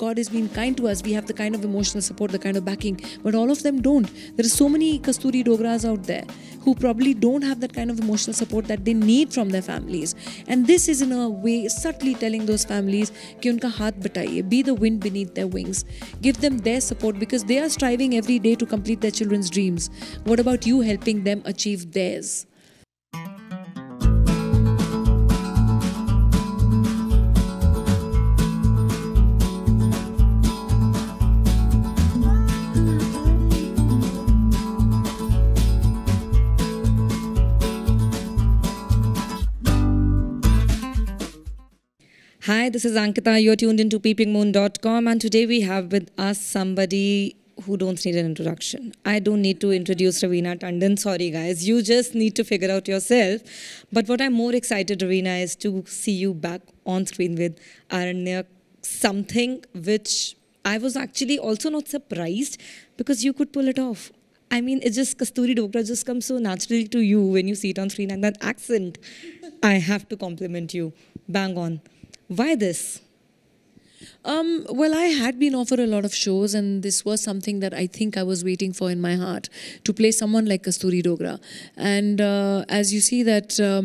God has been kind to us. We have the kind of emotional support, the kind of backing, but all of them don't. There are so many Kasturi Dogras out there who probably don't have that kind of emotional support that they need from their families. And this is in a way subtly telling those families, ki unka bataiye, be the wind beneath their wings. Give them their support because they are striving every day to complete their children's dreams. What about you helping them achieve theirs? This is Ankita. You're tuned into peepingmoon.com, and today we have with us somebody who don't need an introduction. I don't need to introduce Ravina Tandon. Sorry, guys. You just need to figure out yourself. But what I'm more excited, Ravina, is to see you back on screen with Aranya, something which I was actually also not surprised because you could pull it off. I mean, it's just Kasturi Dokra just comes so naturally to you when you see it on screen, and that accent, I have to compliment you. Bang on. Why this? Um, well, I had been offered a lot of shows, and this was something that I think I was waiting for in my heart to play someone like Kasturi Dogra. And uh, as you see that uh,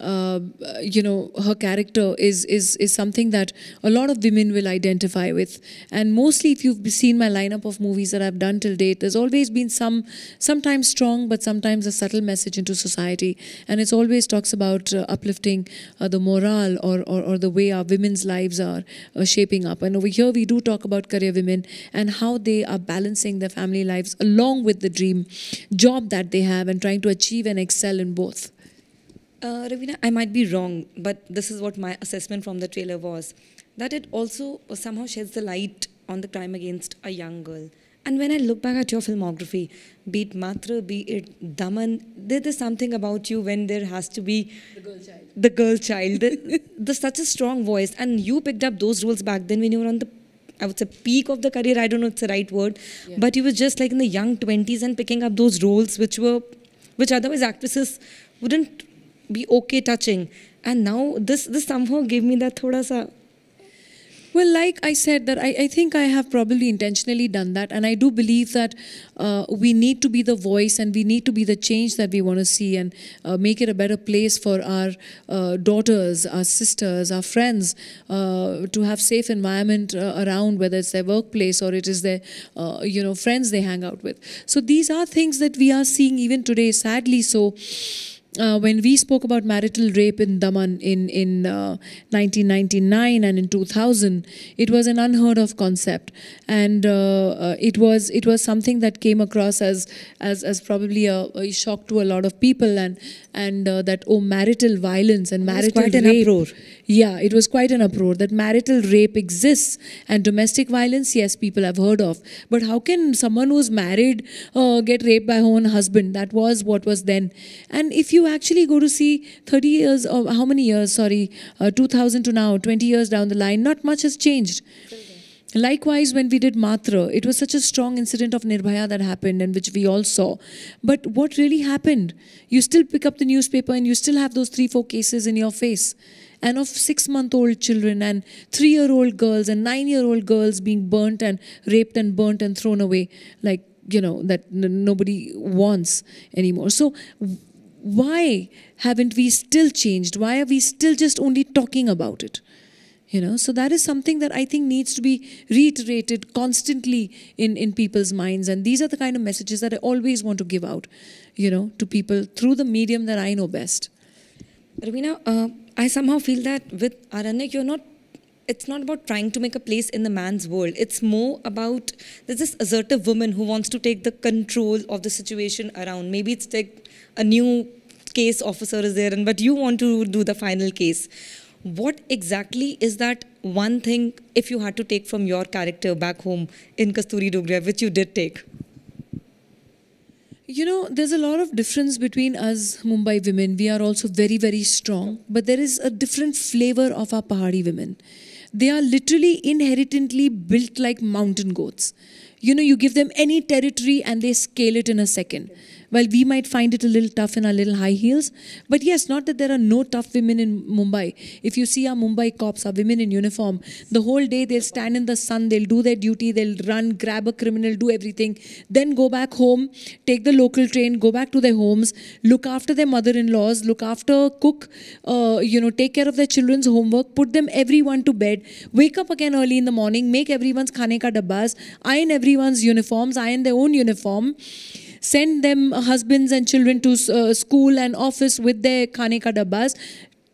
um, uh, you know, her character is, is, is something that a lot of women will identify with. And mostly if you've seen my lineup of movies that I've done till date, there's always been some, sometimes strong, but sometimes a subtle message into society. And it's always talks about uh, uplifting uh, the morale or, or, or, the way our women's lives are uh, shaping up. And over here we do talk about career women and how they are balancing their family lives along with the dream job that they have and trying to achieve and excel in both. Uh, Ravina, I might be wrong, but this is what my assessment from the trailer was that it also somehow sheds the light on the crime against a young girl. And when I look back at your filmography, be it Matra, be it Daman, there is something about you when there has to be the girl child. The girl child. the, the, such a strong voice. And you picked up those roles back then when you were on the I would say peak of the career. I don't know if it's the right word, yeah. but you were just like in the young 20s and picking up those roles which were, which otherwise actresses wouldn't be okay touching. And now this this somehow gave me that thoda sa well, like I said, that I, I, think I have probably intentionally done that, and I do believe that uh, we need to be the voice and we need to be the change that we want to see and uh, make it a better place for our uh, daughters, our sisters, our friends uh, to have safe environment uh, around, whether it's their workplace or it is their uh, you know friends they hang out with. So these are things that we are seeing even today, sadly. So uh, when we spoke about marital rape in Daman in, in uh, 1999 and in 2000, it was an unheard of concept. And uh, uh, it, was, it was something that came across as, as, as probably a, a shock to a lot of people and, and uh, that, oh, marital violence and marital rape. Yeah, it was quite an uproar that marital rape exists and domestic violence, yes, people have heard of. But how can someone who's married uh, get raped by her own husband? That was what was then. And if you actually go to see 30 years, or how many years, sorry, uh, 2000 to now, 20 years down the line, not much has changed. Likewise, when we did Matra, it was such a strong incident of Nirbhaya that happened and which we all saw. But what really happened? You still pick up the newspaper and you still have those three, four cases in your face and of six month old children and three year old girls and nine year old girls being burnt and raped and burnt and thrown away like you know that nobody wants anymore so why haven't we still changed why are we still just only talking about it you know so that is something that i think needs to be reiterated constantly in in people's minds and these are the kind of messages that i always want to give out you know to people through the medium that i know best Ravina, uh I somehow feel that with Aranek, you're not it's not about trying to make a place in the man's world. It's more about there's this assertive woman who wants to take the control of the situation around. Maybe it's like a new case officer is there, and but you want to do the final case. What exactly is that one thing if you had to take from your character back home in Kasturi Dugriya, which you did take? You know, there's a lot of difference between us Mumbai women. We are also very, very strong, but there is a different flavor of our Pahari women. They are literally inherently built like mountain goats you know, you give them any territory and they scale it in a second. While we might find it a little tough in our little high heels. But yes, not that there are no tough women in Mumbai. If you see our Mumbai cops, our women in uniform, the whole day they'll stand in the sun, they'll do their duty, they'll run, grab a criminal, do everything, then go back home, take the local train, go back to their homes, look after their mother-in-laws, look after, cook, uh, you know, take care of their children's homework, put them everyone to bed, wake up again early in the morning, make everyone's khane ka dabbas, iron every everyone's uniforms, iron their own uniform, send them uh, husbands and children to uh, school and office with their khane ka dabbas,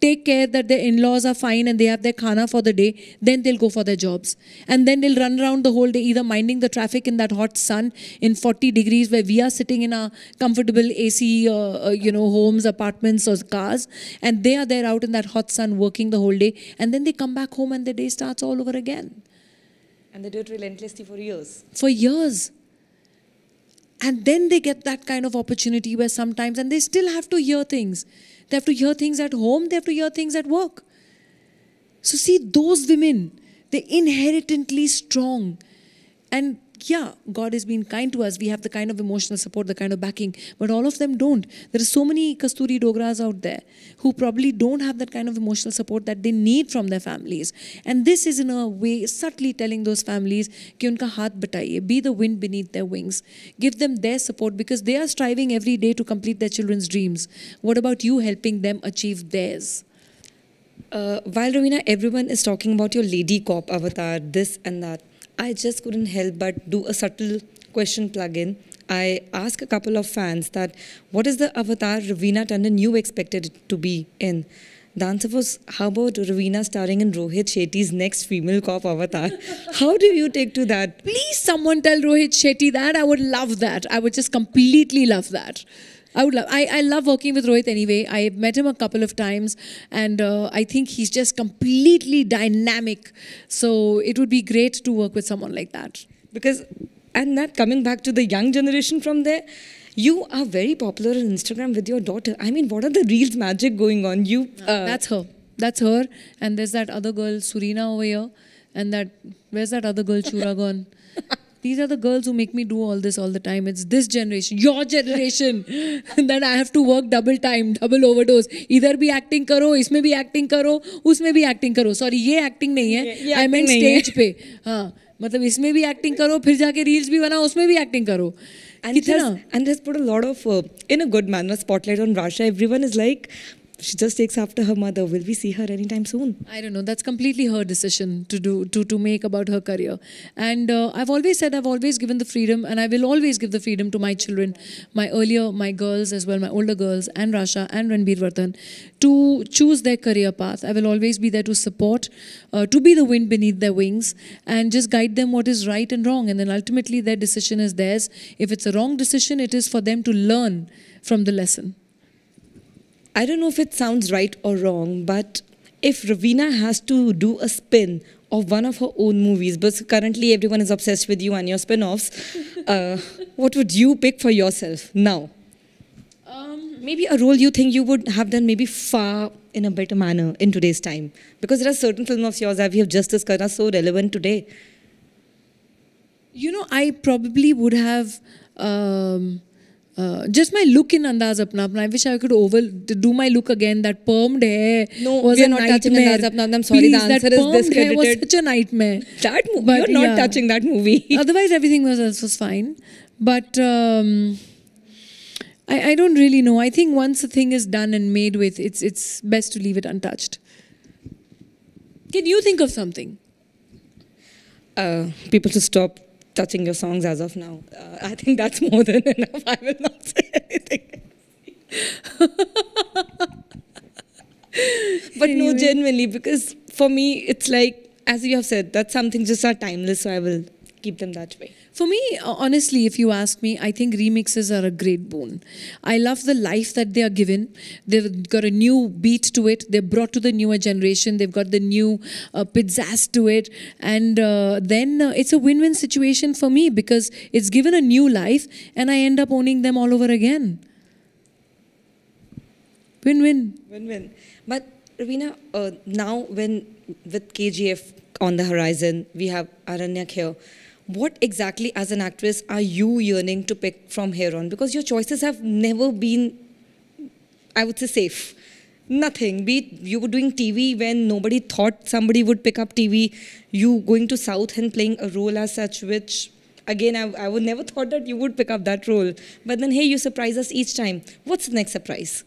take care that their in-laws are fine and they have their khana for the day, then they'll go for their jobs. And then they'll run around the whole day, either minding the traffic in that hot sun in 40 degrees where we are sitting in our comfortable AC, uh, uh, you know, homes, apartments or cars. And they are there out in that hot sun working the whole day. And then they come back home and the day starts all over again. And they do it relentlessly for years. For years. And then they get that kind of opportunity where sometimes, and they still have to hear things. They have to hear things at home, they have to hear things at work. So, see, those women, they're inherently strong. And yeah, God has been kind to us. We have the kind of emotional support, the kind of backing, but all of them don't. There are so many Kasturi Dogras out there who probably don't have that kind of emotional support that they need from their families. And this is in a way subtly telling those families, ki unka be the wind beneath their wings. Give them their support because they are striving every day to complete their children's dreams. What about you helping them achieve theirs? Uh, while Rowena, everyone is talking about your lady cop avatar, this and that I just couldn't help but do a subtle question plug-in. I ask a couple of fans that what is the avatar Ravina Tandon you expected to be in? The answer was, how about Ravina starring in Rohit Shetty's next female cop avatar? How do you take to that? Please someone tell Rohit Shetty that. I would love that. I would just completely love that. I would love, I, I love working with Rohit anyway. I met him a couple of times and uh, I think he's just completely dynamic. So it would be great to work with someone like that. Because, and that coming back to the young generation from there, you are very popular on Instagram with your daughter. I mean, what are the reels magic going on? You uh, uh That's her. That's her. And there's that other girl, Surina, over here. And that, where's that other girl, Churagon? These are the girls who make me do all this all the time. It's this generation, your generation, that I have to work double time, double overdose. Either be acting करो, इसमें भी acting करो, उसमें भी acting Karo. Sorry, ये acting नहीं है. I meant stage पे. हाँ, मतलब इसमें भी acting करो, फिर जाके reels भी बनाओ, उसमें भी acting करो. And it has, and has put a lot of, uh, in a good manner, spotlight on Russia. Everyone is like, she just takes after her mother. Will we see her anytime soon? I don't know. That's completely her decision to do to to make about her career. And uh, I've always said I've always given the freedom, and I will always give the freedom to my children, my earlier my girls as well, my older girls, and Rasha and Ranbir Vardhan, to choose their career path. I will always be there to support, uh, to be the wind beneath their wings, and just guide them what is right and wrong. And then ultimately their decision is theirs. If it's a wrong decision, it is for them to learn from the lesson. I don't know if it sounds right or wrong, but if Ravina has to do a spin of one of her own movies, but currently everyone is obsessed with you and your spin offs, uh, what would you pick for yourself now? Um, maybe a role you think you would have done maybe far in a better manner in today's time. Because there are certain films of yours that we have just discussed are so relevant today. You know, I probably would have. Um uh, just my look in Andaz Apna Apna. I wish I could over do my look again. That permed hair. No, was we are not nightmare. touching Andaz Apna Apna. I'm sorry, Please, the answer that is this. Hair was such a nightmare. That movie, you're not yeah. touching that movie. Otherwise, everything was else was fine. But um, I, I don't really know. I think once a thing is done and made with, it's it's best to leave it untouched. Can you think of something? Uh, people to stop touching your songs as of now. Uh, I think that's more than enough. I will not say anything. but anyway. no, genuinely, because for me, it's like, as you have said, that some things just are timeless, so I will keep them that way? For me, uh, honestly, if you ask me, I think remixes are a great boon. I love the life that they are given. They've got a new beat to it. They're brought to the newer generation. They've got the new uh, pizzazz to it. And uh, then uh, it's a win-win situation for me because it's given a new life and I end up owning them all over again. Win-win. Win-win. But Ravina, uh, now when with KGF on the horizon, we have Aranyak here what exactly as an actress are you yearning to pick from here on? Because your choices have never been, I would say, safe. Nothing. Be it you were doing TV when nobody thought somebody would pick up TV. You going to South and playing a role as such, which again, I, I would never thought that you would pick up that role. But then, hey, you surprise us each time. What's the next surprise?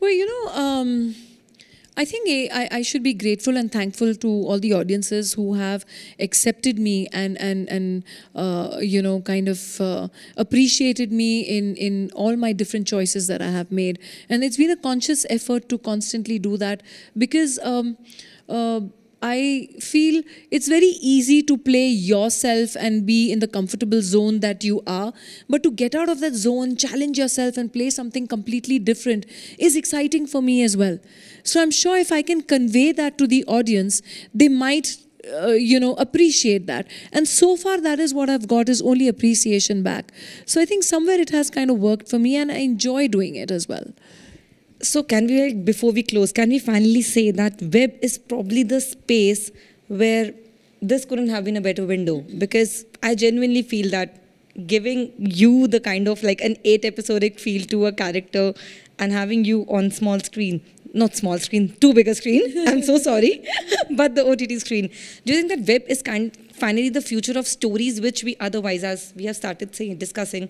Well, you know, um I think I, should be grateful and thankful to all the audiences who have accepted me and and and uh, you know kind of uh, appreciated me in in all my different choices that I have made. And it's been a conscious effort to constantly do that because. Um, uh, I feel it's very easy to play yourself and be in the comfortable zone that you are. But to get out of that zone, challenge yourself and play something completely different is exciting for me as well. So I'm sure if I can convey that to the audience, they might uh, you know appreciate that and so far that is what i've got is only appreciation back so i think somewhere it has kind of worked for me and i enjoy doing it as well so can we, like, before we close, can we finally say that web is probably the space where this couldn't have been a better window? Because I genuinely feel that giving you the kind of like an eight episodic feel to a character and having you on small screen, not small screen, too big a screen, I'm so sorry, but the OTT screen. Do you think that web is kind finally the future of stories which we otherwise, as we have started saying, discussing,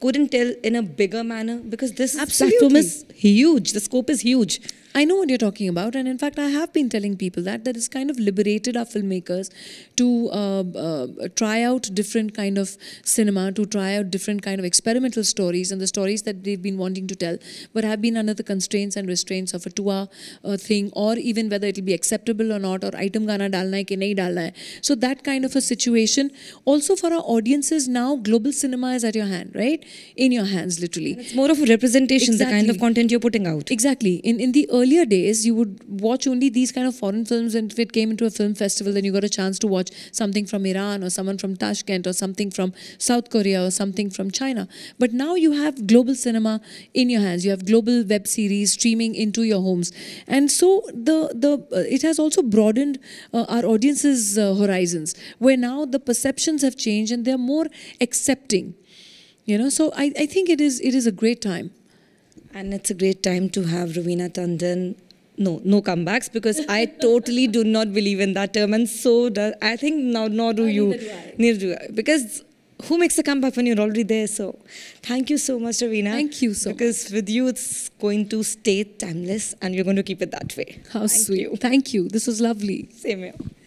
couldn't tell in a bigger manner because this Absolutely. platform is huge. The scope is huge. I know what you're talking about, and in fact, I have been telling people that that has kind of liberated our filmmakers to uh, uh, try out different kind of cinema, to try out different kind of experimental stories and the stories that they've been wanting to tell, but have been under the constraints and restraints of a two-hour uh, thing, or even whether it'll be acceptable or not, or item gana dalna hai ki nahi dalna hai. So that kind of a situation. Also for our audiences now, global cinema is at your hand, right? In your hands, literally. And it's more of a representation, exactly. the kind of content you're putting out. Exactly. In in the early earlier days, you would watch only these kind of foreign films, and if it came into a film festival, then you got a chance to watch something from Iran or someone from Tashkent or something from South Korea or something from China. But now you have global cinema in your hands. You have global web series streaming into your homes, and so the the uh, it has also broadened uh, our audience's uh, horizons, where now the perceptions have changed and they're more accepting. You know, so I, I think it is it is a great time. And it's a great time to have Ravina Tandon. No, no comebacks because I totally do not believe in that term, and so does I think now nor do I you, do neither do I. Because who makes a comeback when you're already there? So, thank you so much, Ravina. Thank you so because much. with you, it's going to stay timeless, and you're going to keep it that way. How thank sweet! You. Thank you. This was lovely. Same here.